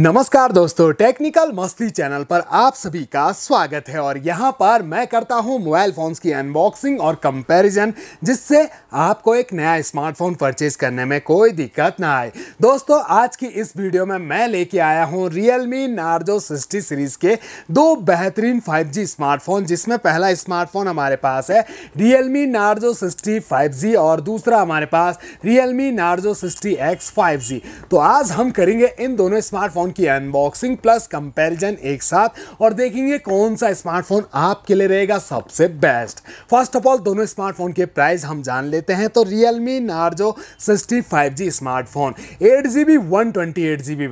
नमस्कार दोस्तों टेक्निकल मस्ती चैनल पर आप सभी का स्वागत है और यहाँ पर मैं करता हूँ मोबाइल फ़ोन्स की अनबॉक्सिंग और कंपैरिजन जिससे आपको एक नया स्मार्टफोन परचेज करने में कोई दिक्कत ना आए दोस्तों आज की इस वीडियो में मैं लेके आया हूँ मी नार्जो सिक्सटी सीरीज़ के दो बेहतरीन फाइव स्मार्टफोन जिसमें पहला स्मार्टफोन हमारे पास है Realme Narzo sixty five और दूसरा हमारे पास Realme Narzo sixty X five तो आज हम करेंगे इन दोनों स्मार्टफोन स्मार्टफोन की अनबॉक्सिंग प्लस कंपैरिजन एक साथ और देखेंगे कौन सा स्मार्टफोन आपके लिए रहेगा सबसे बेस्ट फर्स्ट ऑफ ऑल दोनों स्मार्टफोन के प्राइस हम जान लेते हैं तो Realme Narzo sixty five G smartphone eight G B one twenty eight G B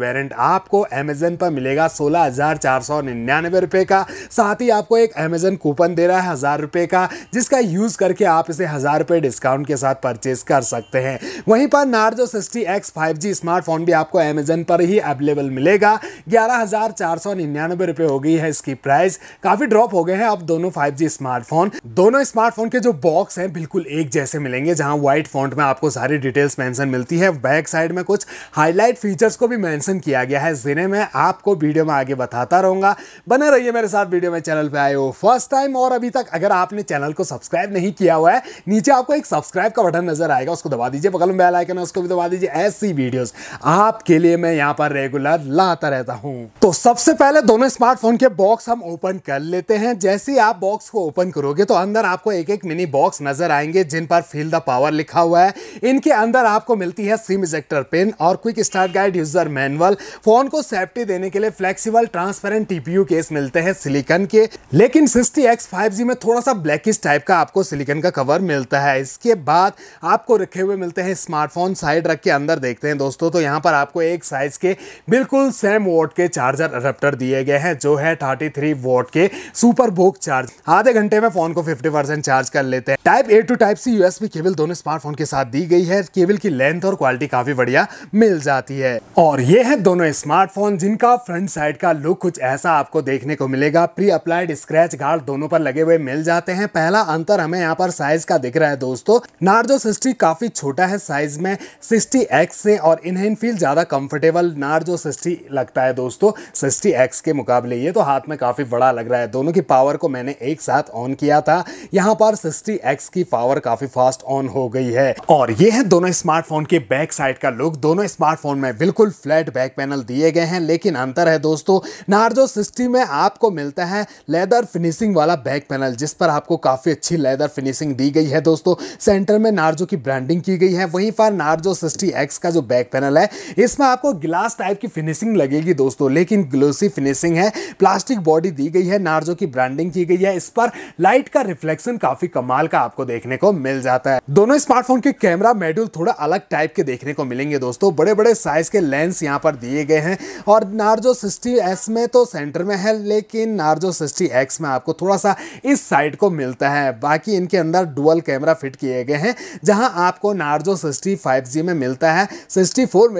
आपको अमेजन पर मिलेगा सोलह हज़ार चार सौ निन्यानवे रुपए का साथ ही आपको एक अमेजन कूपन दे रहा है हज़ार रुपए का जिसका यूज़ करके आप इसे हज़ार रुपए डिस्काउंट के साथ परचेज कर सकते हैं वहीं पर Narzo sixty X five G smartphone भी आपको अमेजन पर ही अवेलेबल मिलेगा ग्यारह हज़ार चार सौ निन्यानवे रुपये हो गई है इसकी प्राइस काफ़ी ड्रॉप हो गए हैं अब दोनों 5G स्मार्टफोन दोनों स्मार्टफोन के जो बॉक्स हैं बिल्कुल एक जैसे मिलेंगे जहां व्हाइट फॉन्ट में आपको सारी डिटेल्स मेंशन मिलती है बैक साइड में कुछ हाईलाइट फीचर्स को भी मेंशन किया गया है जिन्हें मैं आपको वीडियो में आगे बताता रहूंगा बने रहिए मेरे साथ वीडियो में चैनल पर आए हो फर्स्ट टाइम और अभी तक अगर आपने चैनल को सब्सक्राइब नहीं किया हुआ है नीचे आपको एक सब्सक्राइब का बटन नजर आएगा उसको दबा दीजिए बगल में बेल आइकन है उसको भी दबा दीजिए ऐसी वीडियोस आपके लिए मैं यहां पर रेगुलर लाता रहता हूँ तो सबसे पहले दोनों स्मार्टफोन के बॉक्स हम ओपन कर लेते हैं जैसे ही आप बॉक्स को ओपन करोगे तो अंदर आपको एक एक मिनी बॉक्स नजर आएंगे जिन पर फील द पावर लिखा हुआ है इनके अंदर आपको मिलती है सिम इजेक्टर पिन और quick start guide user manual phone को सेफ्टी देने के लिए फ्लेक्सीबल ट्रांसपेरेंट टीपीयू केस मिलते हैं सिलिकन के लेकिन सिक्सटी एक्स में थोड़ा सा ब्लैकिश टाइप का आपको सिलिकन का कवर मिलता है इसके बाद आपको रखे हुए मिलते हैं स्मार्टफोन साइड रख के अंदर देखते हैं दोस्तों तो यहाँ पर आपको एक साइज के बिल्कुल बिल्कुल सेम वोट के चार्जर अडेप्टर दिए गए हैं जो है थर्टी थ्री वोट के सुपर बुक चार्ज आधे घंटे में फोन को फिफ्टी परसेंट चार्ज कर लेते हैं type A to type C USB cable दोनों स्मार्टफोन के साथ दी गई है केबल की लेंथ और क्वालिटी काफी बढ़िया मिल जाती है और ये है दोनों स्मार्टफोन जिनका फ्रंट साइड का लुक कुछ ऐसा आपको देखने को मिलेगा प्री अप्लाइड स्क्रेच गार्ड दोनों पर लगे हुए मिल जाते हैं पहला अंतर हमें यहाँ पर साइज का दिख रहा है दोस्तों नार्जो सिस्टी काफी छोटा है साइज में सिक्सटी एक्स से और इनहेन फील ज्यादा कंफर्टेबल नार्जो सिस्टी सस्ती लगता है दोस्तों सिक्सटी एक्स के मुकाबले ये तो हाथ में काफ़ी बड़ा लग रहा है दोनों की पावर को मैंने एक साथ ऑन किया था यहाँ पर सिक्सटी एक्स की पावर काफ़ी फास्ट ऑन हो गई है और ये है दोनों स्मार्टफोन के बैक साइड का लुक दोनों स्मार्टफोन में बिल्कुल फ्लैट बैक पैनल दिए गए हैं लेकिन अंतर है दोस्तों नार्जो सिस्टी में आपको मिलता है लेदर फिनिशिंग वाला बैक पैनल जिस पर आपको काफ़ी अच्छी लेदर फिनिशिंग दी गई है दोस्तों सेंटर में नार्जो की ब्रांडिंग की गई है वहीं पर नार्जो सिक्सटी एक्स का जो बैक पैनल है इसमें आपको ग्लास टाइप की फिनिशिंग फिनिशिंग लगेगी दोस्तों लेकिन ग्लोसी फिनिशिंग है प्लास्टिक बॉडी दी गई है नार्जो की ब्रांडिंग की गई है इस पर लाइट का रिफ्लेक्शन काफी कमाल का आपको देखने को मिल जाता है दोनों स्मार्टफोन के कैमरा मेड्यूल थोड़ा अलग टाइप के देखने को मिलेंगे दोस्तों बड़े बड़े साइज के लेंस यहाँ पर दिए गए हैं और नार्जो सिक्सटी में तो सेंटर में है लेकिन नार्जो सिक्सटी में आपको थोड़ा सा इस साइड को मिलता है बाकी इनके अंदर डुअल कैमरा फिट किए गए हैं जहां आपको नार्जो सिक्सटी में मिलता है सिक्सटी फोर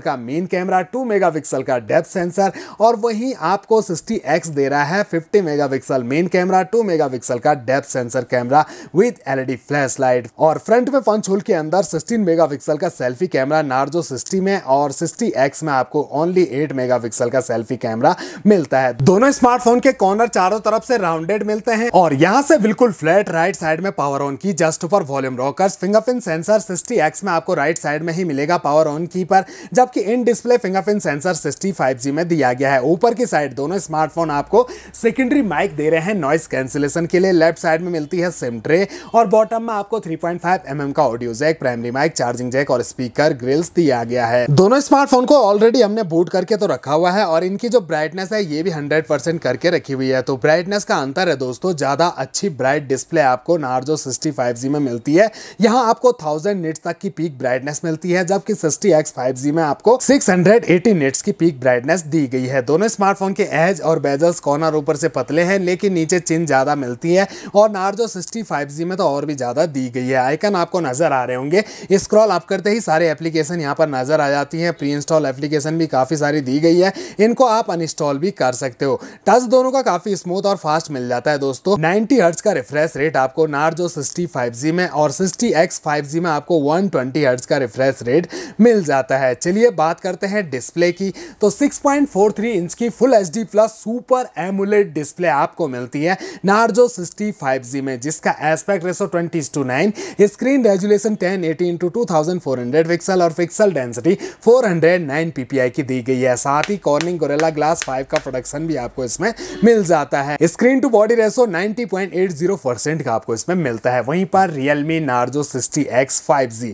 का main camera two mega megapixel का डेप्थ सेंसर और वहीं आपको सिक्सटी एक्स दे रहा है fifty megapixel main camera two megapixel का depth sensor camera with LED flash light और फ्रंट में पंच होल के अंदर सिक्सटीन मेगापिक्सल का सेल्फी कैमरा नार्जो सिक्सटी में और सिक्सटी एक्स में आपको ओनली एट मेगापिक्सल का सेल्फी कैमरा मिलता है दोनों स्मार्टफोन के कॉर्नर चारों तरफ से राउंडेड मिलते हैं और यहाँ से बिल्कुल फ्लैट राइट साइड में पावर ऑन की जस्ट ऊपर volume rockers fingerprint sensor sixty X में आपको राइट साइड में ही मिलेगा पावर ऑन की पर जबकि इन डिस्प्ले फिंगरप्रिंट सेंसर आंसर 65G में दिया गया है ऊपर की साइड दोनों स्मार्टफोन आपको सेकेंडरी माइक दे रहे हैं नॉइस कैंसिलेशन के लिए लेफ्ट साइड में मिलती है सिम ट्रे और बॉटम में आपको 3.5 पॉइंट mm का audio jack primary mic charging jack और स्पीकर ग्रिल्स दिया गया है दोनों स्मार्टफोन को ऑलरेडी हमने बूट करके तो रखा हुआ है और इनकी जो ब्राइटनेस है ये भी हंड्रेड करके रखी हुई है तो ब्राइटनेस का अंतर है दोस्तों ज्यादा अच्छी ब्राइट डिस्प्ले आपको नार्जो सिक्सटी में मिलती है यहाँ आपको थाउजेंड निट्स तक की पीक ब्राइटनेस मिलती है जबकि सिक्सटी एक्स में आपको सिक्स हंड्रेड निट्स लक्स की पीक ब्राइटनेस दी गई है दोनों स्मार्टफोन के एज और बेजल्स कॉर्नर ऊपर से पतले हैं लेकिन नीचे चिन ज़्यादा मिलती है और नार्जो सिक्सटी में तो और भी ज़्यादा दी गई है आइकन आपको नज़र आ रहे होंगे स्क्रॉल आप करते ही सारे एप्लीकेशन यहाँ पर नज़र आ जाती हैं प्री इंस्टॉल एप्लीकेशन भी काफ़ी सारी दी गई है इनको आप अनस्टॉल भी कर सकते हो टच दोनों का काफ़ी स्मूथ और फास्ट मिल जाता है दोस्तों नाइनटी हर्ट्स का रिफ्रेश रेट आपको नार्जो सिक्सटी में और सिक्सटी एक्स में आपको वन ट्वेंटी हर्ट्स का रिफ्रेश रेट मिल जाता है चलिए बात करते हैं डिस्प्ले की तो की तो 6.43 इंच की full H plus super AMOLED display आपको मिलती है नार्जो सिक्सटी में जिसका aspect ratio twenty to nine screen resolution ten eighty into two thousand four hundred pixel और pixel density four hundred nine PPI की दी गई है साथ ही कॉर्निंग गोरेला ग्लास फाइव का प्रोडक्शन भी आपको इसमें मिल जाता है screen to body ratio 90.80 percent का आपको इसमें मिलता है वहीं पर Realme Narzo 60X 5G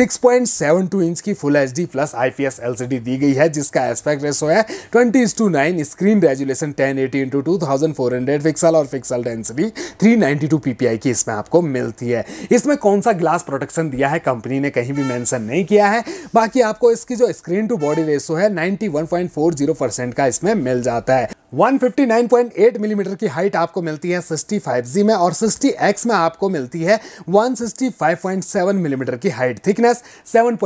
6.72 inch की full H plus I P दी गई है जिस इसका एस्पेक्ट रेसो है twenty to nine screen resolution ten eighty into two thousand four hundred pixel और pixel density three ninety two PPI की इसमें आपको मिलती है इसमें कौन सा ग्लास प्रोटेक्शन दिया है कंपनी ने कहीं भी मैंसन नहीं किया है बाकी आपको इसकी जो स्क्रीन टू बॉडी रेसो है ninety one point four zero percent का इसमें मिल जाता है 159.8 मिलीमीटर mm की हाइट आपको मिलती है जी में और 60X में आपको मिलती है 165.7 मिलीमीटर mm की height thickness 7.9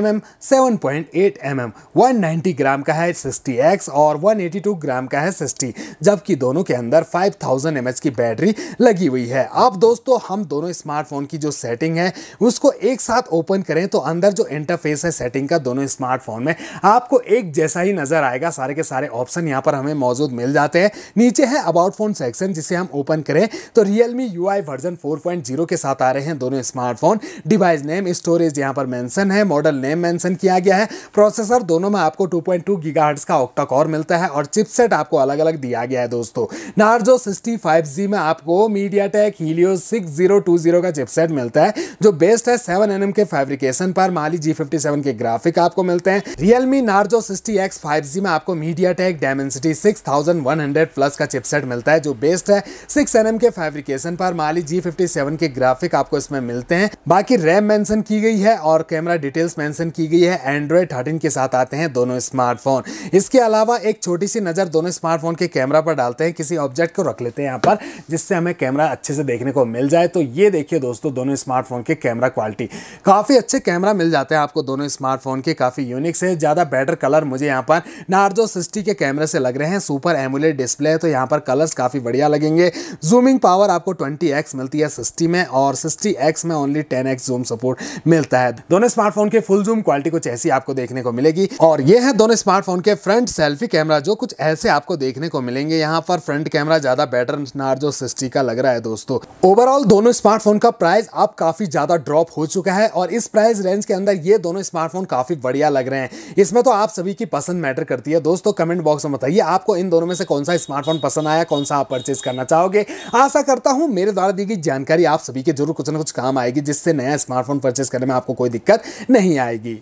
mm 7.8 mm 190 gram का है 60X और 182 ग्राम का है 60 जबकि दोनों के अंदर 5000 थाउजेंड की बैटरी लगी हुई है अब दोस्तों हम दोनों स्मार्टफोन की जो सेटिंग है उसको एक साथ ओपन करें तो अंदर जो इंटरफेस है सेटिंग का दोनों स्मार्टफोन में आपको एक जैसा ही नज़र आएगा सारे के सारे ऑप्शन यहाँ पर हमें मौजूद मौजूद मिल जाते हैं नीचे है अबाउट फोन सेक्शन जिसे हम ओपन करें तो रियलमी यू वर्जन 4.0 के साथ आ रहे हैं दोनों स्मार्टफोन डिवाइस नेम स्टोरेज यहाँ पर मैंसन है मॉडल नेम मैंसन किया गया है प्रोसेसर दोनों में आपको टू पॉइंट का ऑक्टा कॉर मिलता है और चिपसेट आपको अलग अलग दिया गया है दोस्तों नार्जो सिक्सटी में आपको मीडिया टेक हीलियो का चिपसेट मिलता है जो बेस्ट है सेवन एन के फैब्रिकेशन पर माली जी के ग्राफिक आपको मिलते हैं Realme Narzo sixty X five G में आपको MediaTek Dimensity six 6100 plus का चिपसेट मिलता है जो बेस्ड है सिक्स एन के फैब्रिकेशन पर माली जी के ग्राफिक आपको इसमें मिलते हैं बाकी रैम मेंशन की गई है और कैमरा डिटेल्स मेंशन की गई है एंड्रॉयड थर्टीन के साथ आते हैं दोनों स्मार्टफोन इसके अलावा एक छोटी सी नज़र दोनों स्मार्टफोन के कैमरा पर डालते हैं किसी ऑब्जेक्ट को रख लेते हैं यहाँ पर जिससे हमें कैमरा अच्छे से देखने को मिल जाए तो ये देखिए दोस्तों दोनों स्मार्टफोन के कैमरा क्वालिटी काफ़ी अच्छे कैमरा मिल जाते हैं आपको दोनों स्मार्टफोन के काफ़ी यूनिक से ज़्यादा बेटर कलर मुझे यहाँ पर नार्जो सिस्टी के कैमरे से लग रहे हैं सुपर एमुलेट डिस्प्ले है तो यहाँ पर कलर्स काफ़ी बढ़िया लगेंगे जूमिंग पावर आपको 20x मिलती है सिक्सटी में और सिक्सटी में ओनली 10x जूम सपोर्ट मिलता है दोनों स्मार्टफोन के फुल जूम क्वालिटी कुछ ऐसी आपको देखने को मिलेगी और ये है दोनों स्मार्टफोन के फ्रंट सेल्फी कैमरा जो कुछ ऐसे आपको देखने को मिलेंगे यहाँ पर फ्रंट कैमरा ज़्यादा बेटर नार्जो सिक्सटी का लग रहा है दोस्तों ओवरऑल दोनों स्मार्टफोन का प्राइस अब काफ़ी ज़्यादा ड्रॉप हो चुका है और इस प्राइस रेंज के अंदर ये दोनों स्मार्टफोन काफ़ी बढ़िया लग रहे हैं इसमें तो आप सभी की पसंद मैटर करती है दोस्तों कमेंट बॉक्स में बताइए आपको इन इन दोनों में से कौन सा स्मार्टफोन पसंद आया कौन सा आप परचेज करना चाहोगे आशा करता हूं मेरे द्वारा दी गई जानकारी आप सभी के जरूर कुछ ना कुछ काम आएगी जिससे नया स्मार्टफोन परचेज करने में आपको कोई दिक्कत नहीं आएगी